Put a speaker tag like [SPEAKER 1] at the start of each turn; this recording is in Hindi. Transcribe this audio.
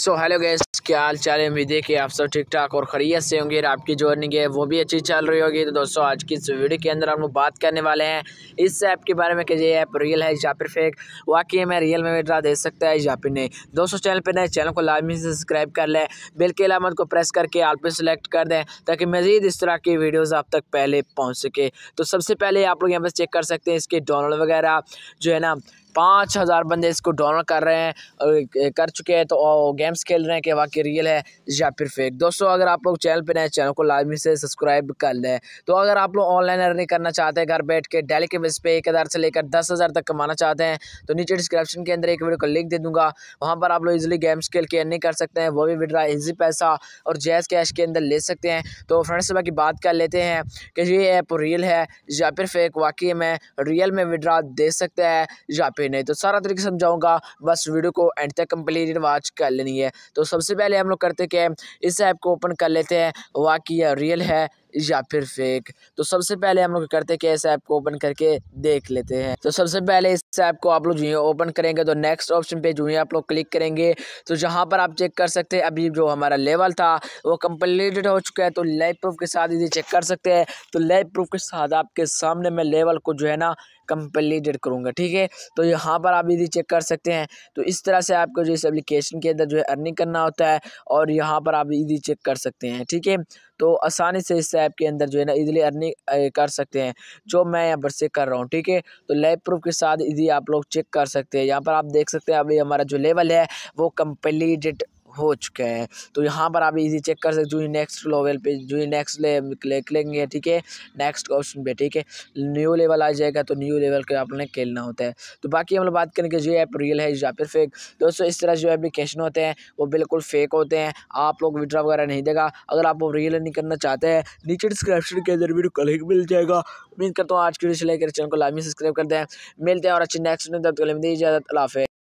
[SPEAKER 1] सो हेलो गैस क्या हाल चाल है उम्मीद है कि आप सब ठीक ठाक और खरीत से होंगे और आपकी जर्निंग है वो भी अच्छी चल रही होगी तो दोस्तों आज की इस वीडियो के अंदर हम लोग बात करने वाले हैं इस ऐप के बारे में कि ये ऐप रियल है या फिर फेक वाकई में रियल में विड्रा दे सकता है या फिर नहीं दोस्तों चैनल पर नए चैनल को लाजमी से सब्सक्राइब कर लें बिल के अलामत को प्रेस करके आल पर सिलेक्ट कर दें ताकि मज़ीद इस तरह की वीडियोज़ आप तक पहले पहुँच सके तो सबसे पहले आप लोग यहाँ पर चेक कर सकते हैं इसके डाउनलोड वगैरह जो है ना पाँच हज़ार बंदे इसको डाउनलोड कर रहे हैं कर चुके हैं तो गेम्स खेल रहे हैं कि वाकई रियल है या फिर फेक दोस्तों अगर आप लोग चैनल पर नए चैनल को लाजमी से सब्सक्राइब कर लें तो अगर आप लोग ऑनलाइन अर्निंग करना चाहते हैं घर बैठ के डेली के बेस पर एक हज़ार से लेकर दस हज़ार तक कमाना चाहते हैं तो नीचे डिस्क्रिप्शन के अंदर एक वीडियो का लिंक दे दूँगा वहाँ पर आप लोग इजिली गेम्स खेल के अर्निंग कर सकते हैं वो भी विड्रा ईजी पैसा और जैस कैश के अंदर ले सकते हैं तो फ्रेंड्स बाकी बात कर लेते हैं कि ये ऐप रियल है या फिर फेक वाकई में रियल में विड्रा दे सकता है या फिर भी नहीं तो सारा तरीके समझाऊंगा बस वीडियो को एंड तक कम्प्लीट वॉच कर लेनी है तो सबसे पहले हम लोग करते क्या इस ऐप को ओपन कर लेते हैं वाकई रियल है या फिर फेक तो सबसे पहले हम लोग करते हैं कि इस ऐप को ओपन करके देख लेते हैं तो सबसे पहले इस ऐप को आप लोग जो है ओपन करेंगे तो नेक्स्ट ऑप्शन पे जो है आप लोग क्लिक करेंगे तो जहाँ पर आप चेक कर सकते हैं अभी जो हमारा लेवल था वो कम्प्लीटेड हो चुका है तो लाइव प्रूफ के साथ यदि चेक कर सकते हैं तो लाइव प्रूफ के साथ आपके सामने मैं लेवल को जो है ना कम्प्लीटेड करूँगा ठीक है तो यहाँ पर आप यदि चेक कर सकते हैं तो इस तरह से आपको जो इस एप्लीकेशन के अंदर जो है अर्निंग करना होता है और यहाँ पर आप यदि चेक कर सकते हैं ठीक है तो आसानी से इस ऐप के अंदर जो है ना इजीली अर्निंग कर सकते हैं जो मैं यहाँ पर चेक कर रहा हूँ ठीक है तो लाइव प्रूफ के साथ इजी आप लोग चेक कर सकते हैं यहाँ पर आप देख सकते हैं अभी हमारा जो लेवल है वो कम्प्लीट हो चुके हैं तो यहाँ पर आप इजी चेक कर सकते जो नेक्स्ट लेवल पे जो ही नेक्स्ट ले क्लिक लेंगे ठीक है नेक्स्ट ऑप्शन पे ठीक है न्यू लेवल आ जाएगा तो न्यू लेवल के आपने खेलना होता है तो बाकी हम लोग बात करेंगे जो ऐप रियल है या फिर फेक दोस्तों इस तरह जो एप्लीकेशन होते हैं वो बिल्कुल फेक होते हैं आप लोग विड्रा वगैरह नहीं देगा अगर आप वो रियल नहीं करना चाहते हैं नीचे डिस्क्रिप्शन के अंदर वीडियो कलिक मिल जाएगा उम्मीद करता हूँ आज की वीडियो से लेकर चैनल को लाइव सब्सक्राइब कर दें मिलते हैं और अच्छे नेक्स्ट तब तक इजाजत अलाफे